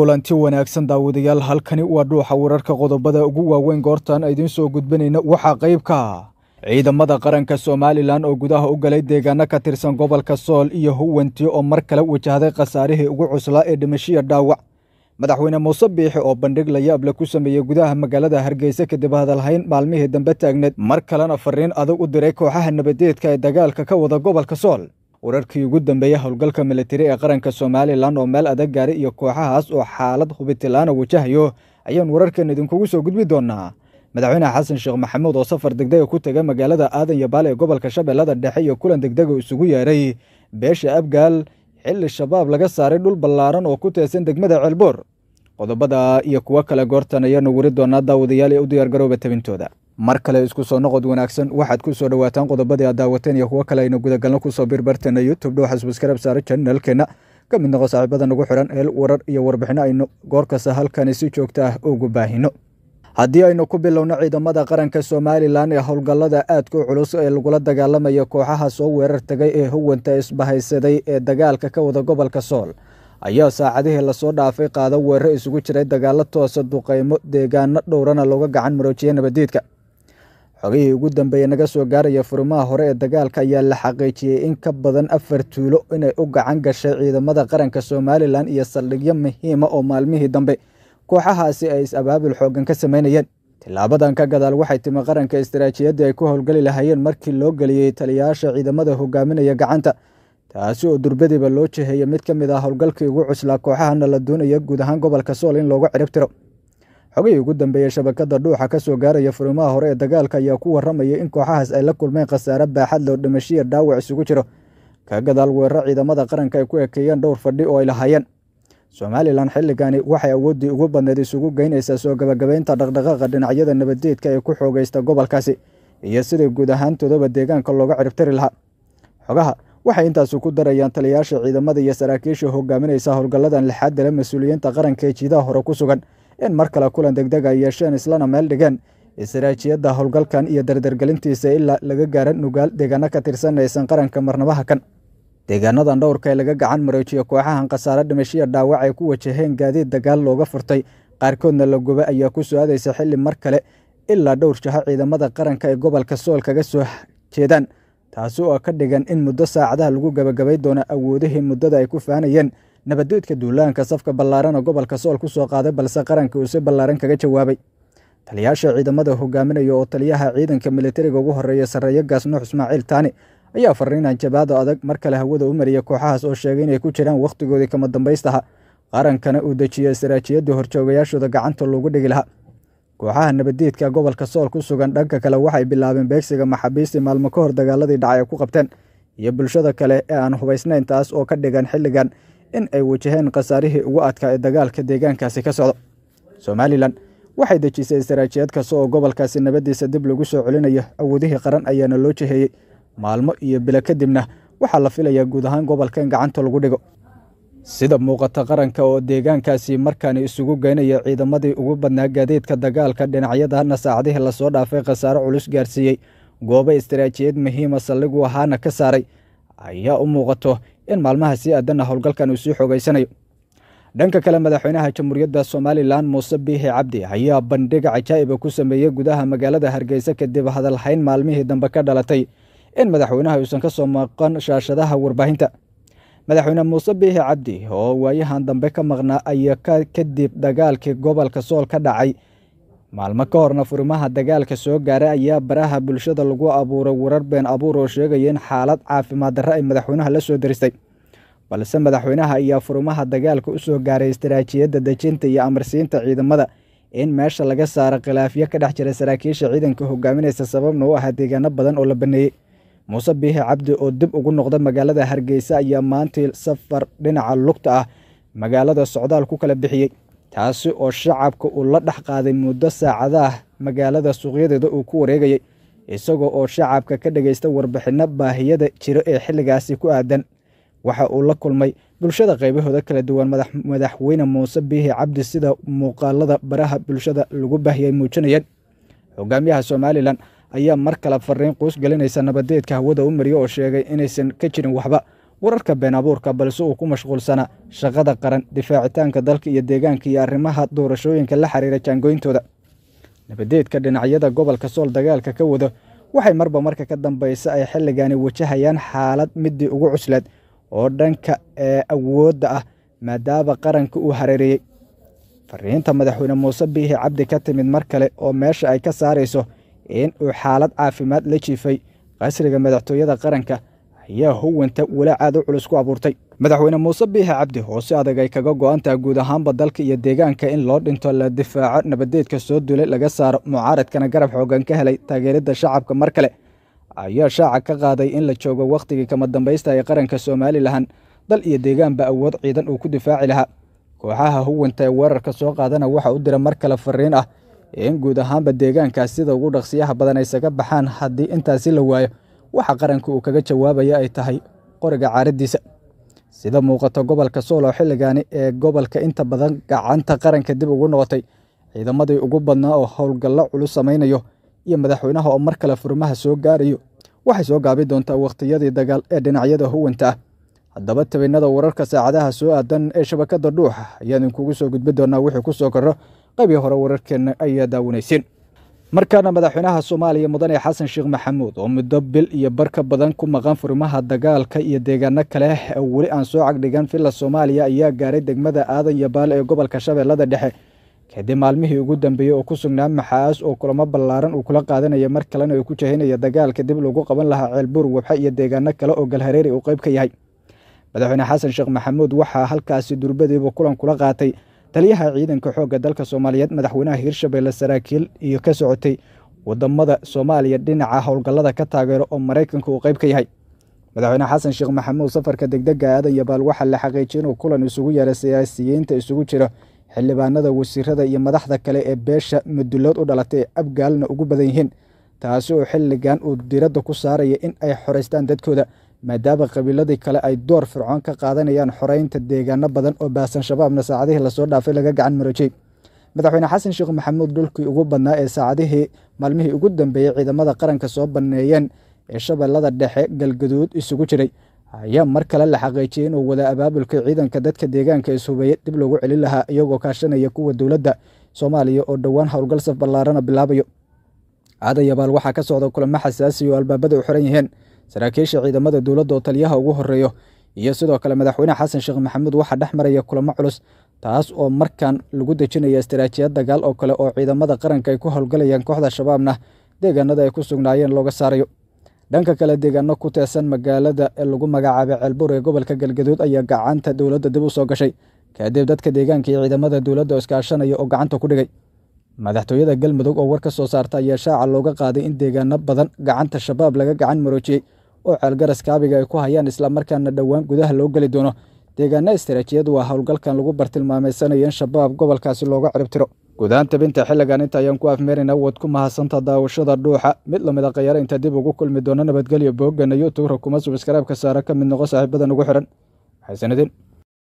kulanti wanaagsan daawadayaal halkani waa dhuuxa wararka qodobada ugu waaweyn goortan idiin soo gudbinayna waxaa qaybka ah. ciidamada qaranka somalilan oo gudaha u galay deegaano ka tirsan gobolka sool iyo huwanti oo mar kale wajahday khasaarihii ugu cuslaa ee dhimashiya dhaawac madaxweyne muuse biixi oo bandhig la yaable ku sameeyey gudaha magaalada hargeysa kadib hadalhayn maalmihii dambe taagneed mar kalena fariin adag u diray kooxaha nabadeedka ee dagaalka ka wada gobolka sool wararkii ugu dambeeyey howlgalka milatari ee qaranka somalilan oo meel adag gaaray iyo kooxahaas oo xaalad hubitilaana wajahayo ayaan wararkan idinkugu soo gudbi doonaa madaxweyne xasan sheekh maxamuud oo safar degdega ku tega magaalada aadan yabaal ee gobolka shabeellada dhexe iyo kulan degdega isugu yeeray beesha abgaal xilli shabaab laga saaray dhul ballaaran oo ku teesan degmada ceelboor qodobada iyo kuwo kale goortan ayaanu weri doonaa daawadayaal ee u diyaargarooba tabintooda mar kale isku soo noqod wanaagsan waxaad ku soo dhowaataan qodobadii aad daawateen iyo kuwo kale aynu gudagalno kusoo biirbarteenna youtube dhow xasbaskarab saare janalkeenna ka mid noqo saaxiibada nagu xihan eel warar iyo warbixino aynu goorkasta halkani si joogta ah ugu baahino haddii aynu ku bilowno ciidamada qaranka somalilan ee howlgallada aadka u culus ee lagula dagaalamaya kooxaha soo weerar tagay ee huwanta isbahaysaday ee dagaalka ka wada gobolka sool ayaa saacadihii lasoo dhaafay qaado weerro isugu jiray dagaalo toosa duqeymo deegaano dhowrana looga gacan maroojiyay nabadiidka xogihii ugu dambeeyey naga soo gaaraya furmaha hore ee dagaalka ayaa la xaqiijiyey in ka badan afar tuulo inay u gacan gashay ciidamada qaranka somalilan iyo saldhigyo muhiima oo maalmihii dambe kooxahaasi ay is abaabul xooggan ka samaynayeen tilaabadan ka gadaal waxay timi qaranka istaraatiijiyaddii ay ku howlgeli lahaayeen markii loo geliyey taliyaasha ciidamada hogaaminaya gacanta taasi oo durbadiiba loo jaheeyey mid ka mid ah howlgalkii ugu cuslaa kooxahana la doonaya guud ahaan gobolka sool in loogu ciribtiro xogihii ugu dambeeyey shabakada dhuuxa ka soo gaaraya furimaha hore ee dagaalka ayaa ku warramaya in kooxahaas ay la kulmeen khasaare baaxad loo dhimashiya dhaawac isugu jiro ka gadaal weeraro ciidamada qaranka ay ku ekeeyeen dhowr fadhi oo ay lahaayeen somalilan xilligani waxay awooddii ugu badneyd isugu geynaysaa soo gabagabaynta dhaqdhaqaaqa dhinacyada nabadeedka ee ku xoogaysta gobolkaasi iyo sidai guud ahaan todoba deegaanka looga ciribtiri lahaa xogaha waxay intaasi ku darayaan taliyayaasha ciidamada iyo saraakiisha hogaaminaysa howlgalladan lixaad mas-uuliyiinta qaranka ee jiidaha hore ku sugan in mar kale kulan degdeg ay yeesheen islana meel dhigeen israajiiyadda howlgalkan iyo dardargelintiisa ilaa laga gaara nugaal deegaano ka tirsanaysan qaranka marnabaha kan deegaanadan dhowrka ee laga gacan maroojiyo kooxahan khasaare dhimashiya dhaawac ay ku wajaheen gaadiid dagaal looga furtay qaarkoodna la guba ayaa ku soo aadaysa xilli mar kale ilaa dhowr jaho ciidamada qaranka ee gobolka sool kaga soo jeedaan taasi oo ka dhigan in muddo saacadaha lagu gabagabay doona awoodihii muddada ay ku faanayeen nabadeedka duulaanka safka ballaaran oo gobolka sool ku soo qaaday balse qaranka uu si ballaaran kaga jawaabay taliyaasha ciidamada hogaaminaya oo taliyaha ciidanka militariga ugu horeeya sarreeyo gaas nuux ismaaciil taani ayaa farriinaan jabaada adag mar kale hawada u mariyay kooxahaas oo sheegay inay ku jiraan wakhtigoodii kama dambaystaha qarankana uu dejiyey istaraatijiyadda horjoogayaashooda gacanta loogu dhigi lahaa kooxaha nabadeedka gobolka sool ku sugan dhanka kale waxay bilaabeen beegsiga maxabiistii maalmo ka hor dagaaladii dhacay ay ku qabteen iyo bulshada kale ee aan hubaysnayn taas oo ka dhigan xilligan in ay wajaheen khasaarihii ugu adkaa ee dagaalka deegaankaasi ka socda somalilan waxay dejisay istaraatiijiyad kasta oo gobolkaasi nabaddiisa dib lagu soo celinayo awoodihii qaran ayaana loo jaheeyey maalmo iyo bilo kadibna waxaa la filayaa guud ahaan gobolka in gacanta lagu dhigo sida muuqata qaranka oo deegaankaasi markaani isugu geynaya ciidamadii ugu badnaa gaadiidka dagaalka dhinacyadana saacadihii lasoo dhaafay khasaaro culus gaarsiiyey goobo istaraatiijiyad muhiima ah saldhigu ahaana ka saaray ayaa u muuqato in maalmahaasi aadanna howlgalkan uu sii xoogeysanayo dhanka kale madaxweynaha jamhuuriyadda somalilan muuse biihi cabdi ayaa bandhig cajaa'iba ku sameeyey gudaha magaalada hargeysa kadib hadalhayn maalmihii dambe ka dhalatay in madaxweynaha uusan ka soo maqan shaashadaha warbaahinta madaxweyne muuse biihi cabdi oo waayahan dambe ka maqnaa ayaa kadib dagaalkii gobolka sool ka dhacay maalmo ka horna furimaha dagaalka soo gaaray ayaa baraha bulshada lagu abuuray warar been abuur oo sheegaya in xaalad caafimaad darra ay madaxweynaha la soo diristay balse madaxweynaha ayaa furimaha dagaalka u soo gaaray istaraatiijiyadda dejinta iyo amarsiinta ciidamada in meesha laga saaro khilaafyo ka dhex jira saraakiisha ciidanka hogaaminaysa sababna u ahaa deegaano badan oo la banneeyey muuse biihi cabdi oo dib ugu noqda magaalada hargeysa ayaa maantii safar dhinaca lugta ah magaalada socdaal ku kala bixiyey taasi oo shacabka uu la dhex qaaday muddo saacadaah magaalada suuqyadeeda uu ku wareegayay isagoo oo shacabka ka dhagaysta warbixinno baahiyada jiro ee xilligaasi ku aadan waxa uu la kulmay bulshada qaybahooda kala duwan madaxweyne muuse biihi cabdi sida muuqaalada baraha bulshada lagu baahiyay muujinayeen hogaamiyaha somalilan ayaa mar kale fariin quus gelinaysa nabadeedka hawada u mariya oo sheegay inaysan ka jirin waxba wararka been abuurka balse uu ku mashquulsanaa shaqada qaran difaacitaanka dalka iyo deegaanka iyo arrimaha doorashooyinka la xiriira jaangooyintooda nabadeedka dhinacyada gobolka sool dagaalka ka wado waxay marba marka ka dambaysa ay xilligani wajahayaan xaalad middii ugu cusleed oo dhanka ee awoodda ah maadaaba qaranka uu hareereeyey fariinta madaxweyne muuse biihi cabdi ka timid mar kale oo meesha ay ka saarayso in uu xaalad caafimaad la jiifay qasriga madaxtooyada qaranka ayaa howanta walaacaad u culus ku abuurtay madaxweyne muuse biixe cabdi oo si adag ay kaga go'antaha guud ahaanba dalka iyo deegaanka in loo dhinto la difaaco nabadeedka soo dulay laga saaro mucaaradkana garab xooggan ka helay taageeridda shacabka mar kale ayaa shaaca ka qaaday in la joogo wakhtigii kama dambaysta ee qaranka somalilan dal iyo deegaanba awood ciidan uu ku difaaci lahaa kooxaha huwanta ee weerarka soo qaadana waxa u dira mar kale fariin ah in guud ahaanba deegaankaas sida ugu dhaqsiyaha badan aysaga baxaan haddii intaasi la waayo waxa qaranka uu kaga jawaabaya ay tahay qoriga caaradiisa sida muuqata gobolka soolow xilligaani ee gobolka inta badan gacanta qaranka dib ugu noqotay ciidamadii ugu badnaa oo howlgallo culus samaynayo iyo madaxweynaha oo mar kale furmaha soo gaarayo waxay soo gaabi doontaa wakhtiyadii dagaal ee dhinacyada huwanta ah haddaba tabinada wararka saacadaha soo aadan ee shabakada dhuuxa ayaan idinkugu soo gudbi doonaa wixii ku soo korro qaybii hore wararkeenna ayaa daawanayseen markaana madaxweynaha soomaaliya mudane xasan sheekh maxamuud oo muddo bil iyo barka badan ku maqan furimaha dagaalka iyo deegaano kale weli aan soo cagdhigan villa soomaaliya ayaa gaaray degmada aadan iyo ee gobolka shabeellada dhexe kadib maalmihii ugu dambeeyey oo ku sugnaa maxaas oo kulamo ballaaran uu kula qaadanaya mar kalena uu ku jehinaya dagaalka dib lagu qaban lahaa ceelbuur wabxa iyo deegaano kale oo galhareeri uu qayb ka yahay madaxweyne xasan sheekh maxamuud waxaa halkaasi durbadiiba kulan kula qaatay taliyaha ciidanka xoogga dalka soomaaliyeed madaxweynaha hirshabeelle saraakiil iyo ka socotay waddamada soomaaliya dhinaca howlgallada ka taageero oo maraykanka uu qayb ka yahay madaxweyne xasan sheekh maxamuud safarka degdega ah aadan yabaal waxaa la xaqiijiyay inuu kulan isugu yeeray siyaasiyiinta isugu jira xildhibaanada wasiirada iyo madaxda kale ee beesha madulood u dhalatay ee abgaalna ugu badan yihiin taasi oo xilligan uu diradda ku saaraya in ay xoraystaan dadkooda maadaama qabiiladii kale ay door fircoon ka qaadanayaan xoreynta deegaano badan oo baahsan shabaabna saacadihii lasoo dhaafay laga gacan marajey madaxweyne xasan sheekh maxamuud dhulkii ugu badnaa ee saacadihii maalmihii ugu dambeeyey ciidamada qaranka soo banneeyeen ee shabeellada dhexe galgaduud isugu jiray ayaa mar kale la xaqiijiyey inuu wada abaabulka ciidanka dadka deegaanka ishubeeye dib loogu celin lahaa iyagoo kaashanaya kuwa dowladda soomaaliya oo dhowaan howlgal saf ballaarana bilaabayo aadayabaal waxaa ka socda kulamo xasaasi oo albaabada u xiran yiheen saraakiisha ciidamada dowladda oo taliyaha ugu horeeyo iyo sidoo kale madaxweyne xasan sheekh maxamuud waxaa dhex maraya kulamo culus taas oo markan lagu dejinaya istaraatiijiyad dagaal oo kale oo ciidamada qaranka ay ku howlgalayaan kooxda shabaabna deegaanada ay ku sugnaayeen looga saarayo dhanka kale deegaano ku teesan magaalada ee lagu magacaabay ceelbuur ee gobolka galgaduud ayaa gacanta dowladda dib u soo gashay kadib dadka deegaanka iyo ciidamada dowladda oo iskaashanaya oo gacanta ku dhigay madaxtooyada galmudug oo war ka soo saarta ayaa shaaca looga qaaday in deegaano badan gacanta shabaab laga gacan maroojiyey oo ceelgaraska abiga ay ku hayaan isla markaana dhowaan gudaha loo geli doono deegaana istaraatiijiyadu waa howlgalkan lagu bartilmaamaysanaya in shabaab gobolkaasi looga ciribtiro gudaanta binta xilligan inta ayaan ku afmerin awood ku mahadsanta daawashada dhuuxa mid lamid a ah khayaare inta dib ugu kulmi doona nabadgelyo booganayo tuura kuma subiskaraabka saara ka mid noqo saaxiibadan ugu xihan maxaysanidin